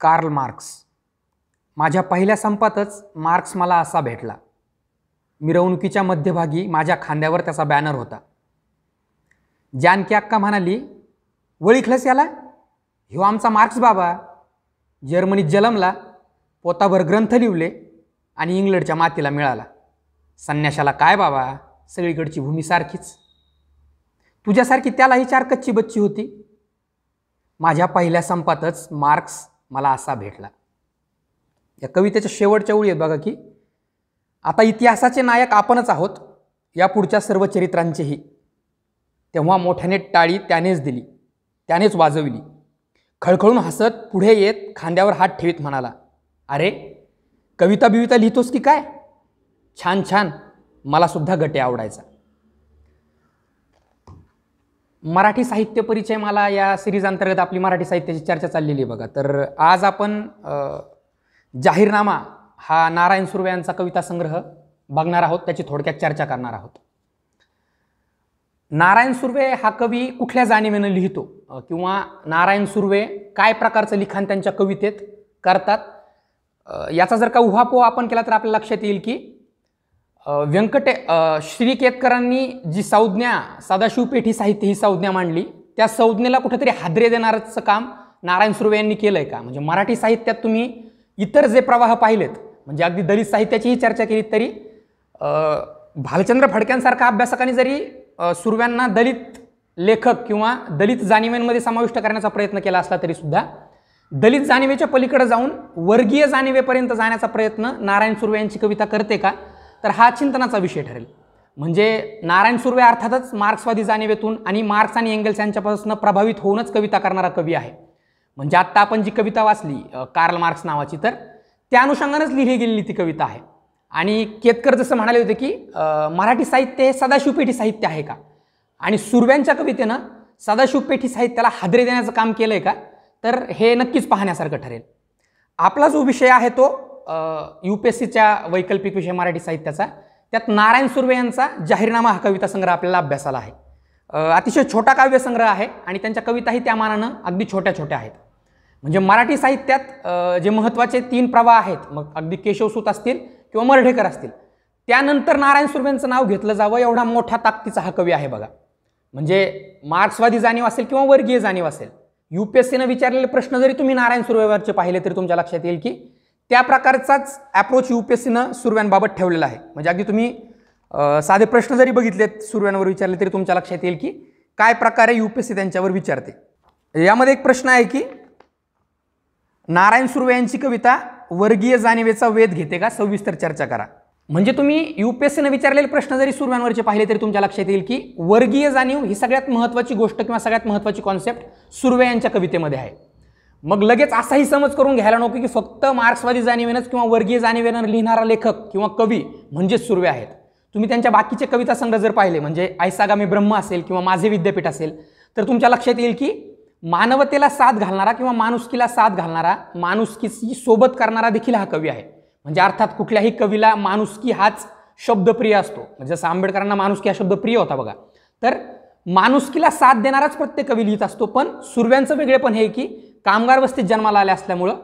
Karl Marx माझ्या पहिल्या संपातच marks मला असा भेटला मिरवणुकीच्या मध्यभागी माझ्या खांद्यावर त्याचा बॅनर होता जानकी अक्का म्हणाली वळीखलस याला ह्यो आमचा मार्क्स बाबा जर्मनीत जलमला पोताभर ग्रंथ लिवले आणि इंग्लंडच्या मातीला मिळाला संन्याशाला काय बाबा सगळीकडची भूमी सारखीच तुझ्यासारखी त्यालाही चार कच्ची बच्ची होती माझ्या पहिल्या संपातच मार्क्स मला असा भेटला या कवितेच्या शेवटच्या ओळी बघा की आता इतिहासाचे नायक आपणच आहोत या पुढच्या सर्व चरित्रांचेही तेव्हा मोठ्याने टाळी त्यानेच दिली त्यानेच वाजविली खळखळून हसत पुढे येत खांद्यावर हात ठेवीत म्हणाला अरे कविता बिविता लिहितोस की काय छान छान मलासुद्धा गटे आवडायचा मराठी साहित्य परिचय मला या सिरीज अंतर्गत आपली मराठी साहित्याची चर्चा चाललेली आहे बघा तर आज आपण जाहीरनामा हा नारायण सुर्वे यांचा कविता संग्रह बघणार आहोत त्याची थोडक्यात चर्चा करणार आहोत नारायण सुर्वे हा कवी कुठल्या जाणीवेनं लिहितो किंवा नारायण सुर्वे काय प्रकारचं लिखाण त्यांच्या कवितेत करतात याचा जर का उहापोह आपण केला तर आपल्या लक्षात येईल की व्यंकटे श्री केतकरांनी जी संज्ञा सदाशिव पेठी साहित्य ही संज्ञा मांडली त्या संज्ञेला कुठेतरी हादरे देणारचं काम नारायण सुर्वे यांनी केलं आहे का म्हणजे मराठी साहित्यात तुम्ही इतर जे प्रवाह पाहिलेत म्हणजे अगदी दलित साहित्याचीही चर्चा केली तरी भालचंद्र फडक्यांसारख्या अभ्यासकांनी जरी सुर्व्यांना दलित लेखक किंवा दलित जाणिवेंमध्ये समाविष्ट करण्याचा प्रयत्न केला असला तरीसुद्धा दलित जाणिवेच्या पलीकडे जाऊन वर्गीय जाणिवेपर्यंत जाण्याचा प्रयत्न नारायण सुर्वे यांची कविता करते का तर हा चिंतनाचा विषय ठरेल म्हणजे नारायण सुर्वे अर्थातच मार्क्सवादी जाणीवेतून आणि मार्क्स आणि एंगल्स यांच्यापासून प्रभावित होऊनच कविता करणारा कवी आहे म्हणजे आत्ता आपण जी कविता वाचली कार्ल मार्क्स नावाची तर त्या अनुषंगानंच लिहिली गेलेली ती कविता आहे आणि केतकर जसं म्हणाले होते की मराठी साहित्य हे सदाशिवपेठी साहित्य आहे का आणि सुर्व्यांच्या कवितेनं सदाशिवपेठी साहित्याला हादरे देण्याचं काम केलं आहे का तर हे नक्कीच पाहण्यासारखं ठरेल आपला जो विषय आहे तो यू पी एस सीच्या वैकल्पिक विषय मराठी साहित्याचा त्यात नारायण सुर्वे यांचा जाहीरनामा हा कविता संग्रह आपल्याला अभ्यासाला आहे अतिशय छोटा काव्यसंग्रह आहे आणि त्यांच्या कविताही त्या मानानं अगदी छोट्या छोट्या आहेत म्हणजे मराठी साहित्यात जे महत्त्वाचे तीन प्रवाह आहेत मग अगदी केशवसूत असतील किंवा मर्ढेकर असतील त्यानंतर नारायण सुर्वेंचं नाव घेतलं जावं एवढा मोठा ताकदीचा हा कवी आहे बघा म्हणजे मार्क्सवादी जाणीव असेल किंवा वर्गीय जाणीव असेल यू पी एस सीनं विचारलेले प्रश्न जरी तुम्ही नारायण सुर्वेवरचे पाहिले तरी तुमच्या लक्षात येईल की त्या प्रकारचाच ॲप्रोच यू पी एस सुरव्यांबाबत ठेवलेला आहे म्हणजे अगदी तुम्ही साधे प्रश्न जरी बघितलेत सुरव्यांवर विचारले तरी तुमच्या लक्षात येईल की काय प्रकारे यू पी एस सी त्यांच्यावर विचारते यामध्ये एक प्रश्न आहे की नारायण सुर्वे यांची कविता वर्गीय जाणीवेचा वेध घेते का सविस्तर चर्चा करा म्हणजे तुम्ही यू पी एस विचारलेले प्रश्न जरी सुरव्यांवरचे पाहिले तरी तुमच्या लक्षात येईल की वर्गीय जाणीव ही सगळ्यात महत्त्वाची गोष्ट किंवा सगळ्यात महत्त्वाची कॉन्सेप्ट सुर्वे यांच्या कवितेमध्ये आहे मग लगेच असाही समज करून घ्यायला नको की फक्त मार्क्सवादी जाणीवेनंच किंवा वर्गीय जाणीवेनं लिहिणारा लेखक किंवा कवी म्हणजेच सुर्वे आहेत तुम्ही त्यांच्या बाकीचे कविता संग्रह जर पाहिले म्हणजे आयसागामी ब्रह्म असेल किंवा माझे विद्यापीठ असेल तर तुमच्या लक्षात येईल की मानवतेला साथ घालणारा किंवा माणुसकीला साथ घालणारा माणुसकी सोबत करणारा देखील हा कवी आहे म्हणजे अर्थात कुठल्याही कवीला माणुसकी हाच शब्दप्रिय असतो म्हणजे जसं आंबेडकरांना माणुसकी हा शब्द प्रिय होता बघा तर माणुसकीला साथ देणाराच प्रत्येक कवी लिहित असतो पण सुरव्यांचं वेगळेपण हे की कामगार वस्तीत जन्माला आल्या असल्यामुळं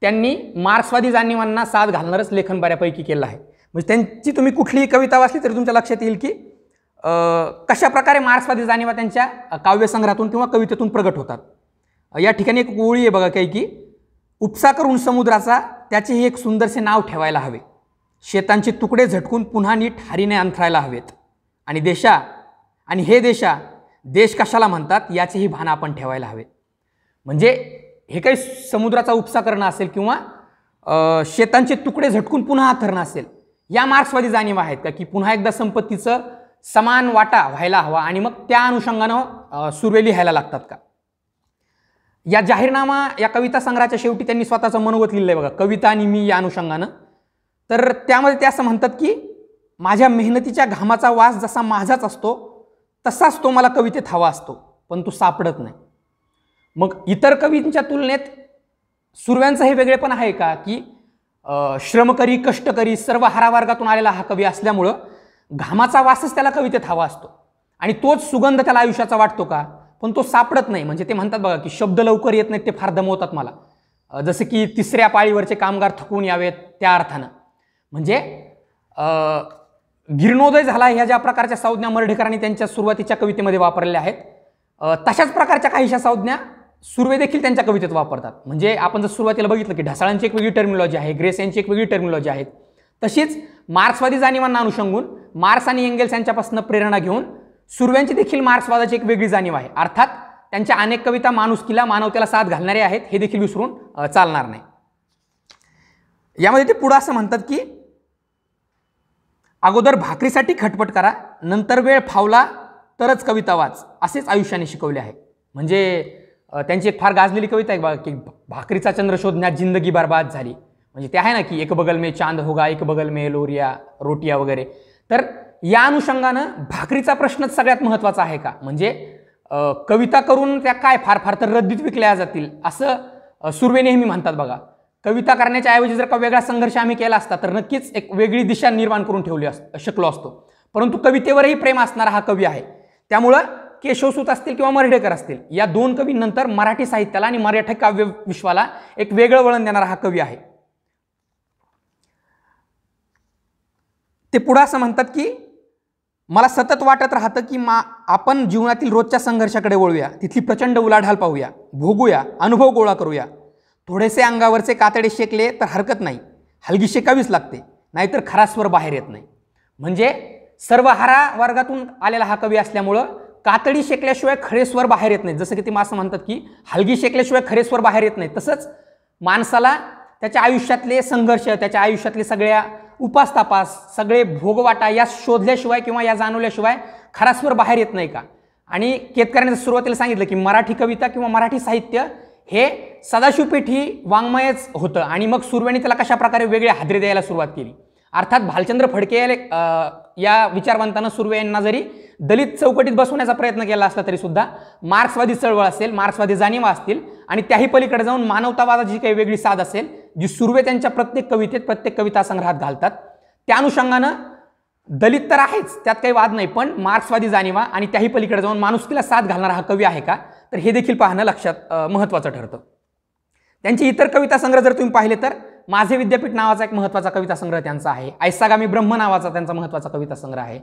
त्यांनी मार्क्सवादी जाणीवांना साथ घालणारच लेखन बऱ्यापैकी केलं आहे म्हणजे त्यांची तुम्ही कुठलीही कविता वाचली तरी तुमच्या लक्षात येईल की कशा प्रकारे मार्क्सवादी जाणीवा त्यांच्या काव्यसंग्रहातून किंवा कवितेतून प्रगट होतात या ठिकाणी एक ओळी आहे बघा काही की उपसा करून समुद्राचा त्याचेही एक सुंदरसे नाव ठेवायला हवे शेतांचे तुकडे झटकून पुन्हा नीट हरीने अंथरायला हवेत आणि देशा आणि हे देशा देश कशाला म्हणतात याचेही भान आपण ठेवायला हवेत म्हणजे हे काही समुद्राचा उपसा करणं असेल किंवा शेतांचे तुकडे झटकून पुन्हा थरणं असेल या मार्क्सवादी जाणीव आहेत का की पुन्हा एकदा संपत्तीचं समान वाटा व्हायला हवा आणि मग त्या अनुषंगानं सुरवेली व्हायला लागतात का या जाहीरनामा या कविता संग्रहाच्या शेवटी त्यांनी स्वतःचं मनोगत लिहिलं आहे बघा कविता आणि मी या अनुषंगानं तर त्यामध्ये ते असं म्हणतात की माझ्या मेहनतीच्या घामाचा वास जसा माझाच असतो तसाच तो मला कवितेत हवा असतो पण तो सापडत नाही मग इतर कवींच्या तुलनेत सुरव्यांचं हे वेगळेपण आहे का की श्रमकरी कष्टकरी सर्व हारावर्गातून आलेला हा कवी असल्यामुळं घामाचा वासच त्याला कवितेत हवा असतो आणि तोच सुगंध त्याला आयुष्याचा वाटतो का पण तो सापडत नाही म्हणजे ते म्हणतात बघा की शब्द लवकर येत नाहीत ते फार दमवतात मला जसं की तिसऱ्या पाळीवरचे कामगार थकून यावेत त्या अर्थानं म्हणजे गिरणोदय झाला ह्या ज्या प्रकारच्या संज्ञा मर्ढेकरांनी त्यांच्या सुरुवातीच्या कवितेमध्ये वापरलेल्या आहेत तशाच प्रकारच्या काहीशा संज्ञा सुर्वे देखील त्यांच्या कवितेत वापरतात म्हणजे आपण जर सुरुवातीला बघितलं की ढसाळांची एक वेगळी टर्मिनॉलॉजी आहे ग्रेस यांची एक वेगळी टर्मिनॉलॉजी आहे तशीच मार्क्सवादी जाणीवांना अनुषंगून मार्क्स आणि एंगेल्स यांच्यापासून प्रेरणा घेऊन सुर्व्यांची देखील मार्क्सवादाची एक वेगळी जाणीव आहे अर्थात त्यांच्या अनेक कविता माणुसकीला मानवतेला साथ घालणारे आहेत हे देखील विसरून चालणार नाही यामध्ये ते पुढं असं म्हणतात की अगोदर भाकरीसाठी खटपट करा नंतर वेळ फावला तरच कविता वाच असेच आयुष्याने शिकवले आहे म्हणजे त्यांची एक फार गाजलेली कविता आहे बघा की भाकरीचा चंद्र शोधण्यात जिंदगी बर्बाद झाली म्हणजे ते आहे ना की एक बगल मे चांद होगा एक बगल मे लोरिया रोटिया वगैरे तर या अनुषंगानं भाकरीचा प्रश्नच सगळ्यात महत्त्वाचा आहे का म्हणजे कविता करून त्या काय फार फार तर रद्दीत विकल्या जातील असं सुर्वे नेहमी म्हणतात बघा कविता करण्याच्या ऐवजी जर का वेगळा संघर्ष आम्ही केला असता तर नक्कीच एक वेगळी दिशा निर्माण करून ठेवली अस शकलो असतो परंतु कवितेवरही प्रेम असणारा हा कवी आहे त्यामुळं केशवसूत असतील किंवा मरिडेकर असतील या दोन कवींनंतर मराठी साहित्याला आणि मराठी काव्य विश्वाला एक वेगळं वळण देणारा हा कवी आहे ते पुढं असं म्हणतात की मला सतत वाटत राहतं की मा आपण जीवनातील रोजच्या संघर्षाकडे वळूया तिथली प्रचंड उलाढाल पाहूया भोगूया अनुभव गोळा करूया थोडेसे अंगावरचे कातडे शेकले तर हरकत नाही हलगी शेकावीच लागते नाहीतर खरा स्वर बाहेर येत नाही म्हणजे सर्वहारा वर्गातून आलेला हा कवी असल्यामुळं कातडी शेकल्याशिवाय खरे स्वर बाहेर येत नाहीत जसं की ते मासं म्हणतात की हलगी शेकल्याशिवाय खरे स्वर बाहेर येत नाही तसंच माणसाला त्याच्या आयुष्यातले संघर्ष त्याच्या आयुष्यातले सगळ्या उपासतापास सगळे भोगवाटा या शोधल्याशिवाय किंवा या जाणवल्याशिवाय खरा स्वर बाहेर येत नाही का आणि केतकरांनी सुरुवातीला सांगितलं की मराठी कविता किंवा मराठी साहित्य हे सदाशिवपेठी वाङ्मयच होतं आणि मग सुर्वेने त्याला कशाप्रकारे वेगळे हादरे द्यायला सुरुवात केली अर्थात भालचंद्र फडके या विचारवंतांना सुर्वे यांना जरी दलित चौकटीत बसवण्याचा प्रयत्न केला असला तरी सुद्धा मार्क्सवादी चळवळ असेल मार्क्सवादी जाणीवा असतील आणि त्याही पलीकडे जाऊन मानवतावादाची जी काही वेगळी साध असेल जी सुर्वे त्यांच्या प्रत्येक कवितेत प्रत्येक कविता संग्रहात घालतात त्या अनुषंगानं दलित तर आहेच त्यात काही वाद नाही पण मार्क्सवादी जाणीवा आणि त्याही पलीकडे जाऊन माणुसकीला साथ घालणारा हा कवी आहे का तर हे देखील पाहणं लक्षात महत्त्वाचं ठरतं त्यांची इतर कविता संग्रह जर तुम्ही पाहिले तर माझे विद्यापीठ नावाचा एक महत्त्वाचा कविता संग्रह त्यांचा आहे ऐसागामी ब्रह्म नावाचा त्यांचा महत्त्वाचा कविता संग्रह आहे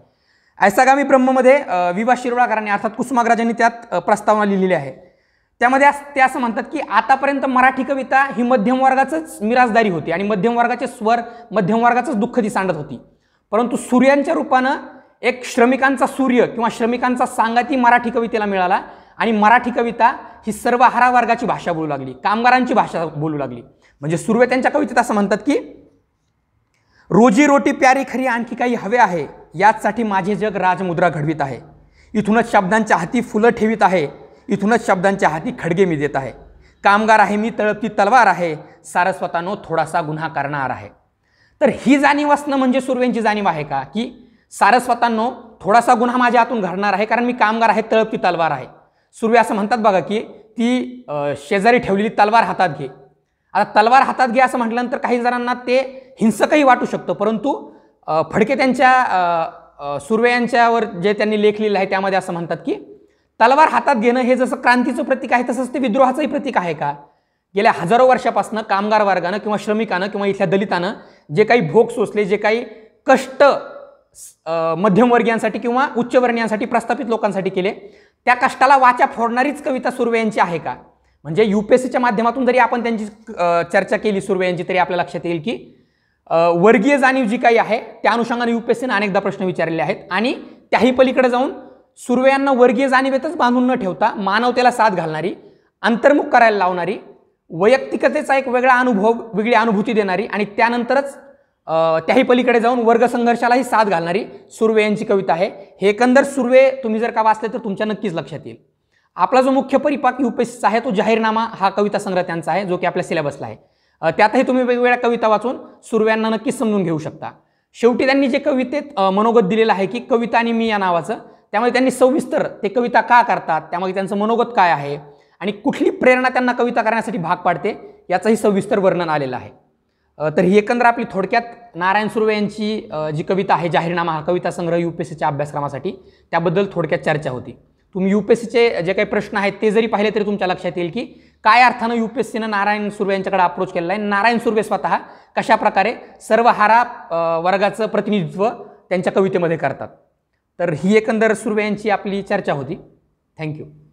ऐसागामी ब्रह्ममध्ये विवा शिरोळाकरांनी अर्थात कुसुमाग्रजांनी त्यात प्रस्तावना लिहिलेली आहे त्यामध्ये ते असं म्हणतात की आतापर्यंत मराठी कविता ही मध्यम वर्गाचंच मिराजदारी होती आणि मध्यम वर्गाचे स्वर मध्यम वर्गाच दुःख सांडत होती परंतु सूर्यांच्या रूपानं एक श्रमिकांचा सूर्य किंवा श्रमिकांचा सांगाती मराठी कवितेला मिळाला आणि मराठी कविता ही सर्व हरा वर्गाची भाषा बोलू लागली कामगारांची भाषा बोलू लागली म्हणजे सुर्वे त्यांच्या कवितेत असं म्हणतात की रोजी रोटी प्यारी खरी आणखी काही हवे आहे याचसाठी माझे जग राजमुद्रा घडवित आहे इथूनच शब्दांच्या हाती फुलं ठेवित आहे इथूनच शब्दांच्या हाती खडगे मी देत आहे कामगार आहे मी तळपती तलवार आहे सारस्वतानो थोडासा गुन्हा करणार आहे तर ही जाणीव असणं म्हणजे सुर्वेंची जाणीव आहे का की सारस्वतांनो थोडासा गुन्हा माझ्या हातून घडणार आहे कारण मी कामगार आहे तळपती तलवार आहे सुर्वे असं म्हणतात बघा की ती शेजारी ठेवलेली तलवार हातात घे आता तलवार हातात घ्या असं म्हटल्यानंतर काही जणांना ते हिंसकही वाटू शकतं परंतु फडके त्यांच्या सुर्वेयांच्यावर जे त्यांनी लेख लिहिलं आहे त्यामध्ये असं म्हणतात की तलवार हातात घेणं हे जसं क्रांतीचं प्रतीक आहे तसंच ते विद्रोहाचंही प्रतीक आहे का गेल्या हजारो वर्षापासून कामगार वर्गानं किंवा श्रमिकानं किंवा इथल्या दलितानं जे काही भोग सोसले जे काही कष्ट मध्यमवर्गीयांसाठी किंवा उच्चवर्णीयांसाठी प्रस्थापित लोकांसाठी केले त्या कष्टाला वाचा फोडणारीच कविता सुर्वे यांची आहे का म्हणजे यू पी एस सीच्या माध्यमातून जरी आपण त्यांची चर्चा केली सुर्वे यांची तरी आपल्या लक्षात येईल की वर्गीय जाणीव जी काही आहे त्या अनुषंगाने यू पी एस अनेकदा प्रश्न विचारलेले आहेत आणि त्याही पलीकडे जाऊन यांना वर्गीय जाणीवेतच बांधून न ठेवता मानवतेला साथ घालणारी अंतर्मुख करायला लावणारी वैयक्तिकतेचा एक वेगळा अनुभव वेगळी अनुभूती देणारी आणि त्यानंतरच त्याही पलीकडे जाऊन वर्ग संघर्षालाही साथ घालणारी सुर्वे यांची कविता आहे हे एकंदर सुर्वे तुम्ही जर का वाचले तर तुमच्या नक्कीच लक्षात येईल आपला जो मुख्य परिपाक युपीएससीचा आहे तो जाहीरनामा हा कविता संग्रह त्यांचा आहे जो की आपल्या सिलेबसला आहे त्यातही तुम्ही वेगवेगळ्या कविता वाचून सुरव्यांना नक्कीच समजून घेऊ शकता शेवटी त्यांनी जे कवितेत मनोगत दिलेलं आहे की कविता आणि मी या नावाचं त्यामध्ये त्यांनी सविस्तर ते कविता का करतात त्यामध्ये त्यांचं मनोगत काय आहे आणि कुठली प्रेरणा त्यांना कविता करण्यासाठी भाग पाडते याचंही सविस्तर वर्णन आलेलं आहे तर ही एकंदर आपली थोडक्यात नारायण सुर्वे यांची जी कविता आहे जाहीरनामा हा कविता संग्रह यू पी एस सीच्या अभ्यासक्रमासाठी त्याबद्दल थोडक्यात चर्चा होती तुम्ही यू पी एस सीचे जे काही प्रश्न आहेत ते जरी पाहिले तरी तुमच्या लक्षात येईल की काय अर्थानं यू पी एस सीनं नारायण सुर्वे यांच्याकडे अप्रोच केलेला आहे नारायण सुर्वे स्वतः कशा प्रकारे सर्वहारा वर्गाचं प्रतिनिधित्व त्यांच्या कवितेमध्ये करतात तर ही एकंदर सुर्वे यांची आपली चर्चा होती थँक्यू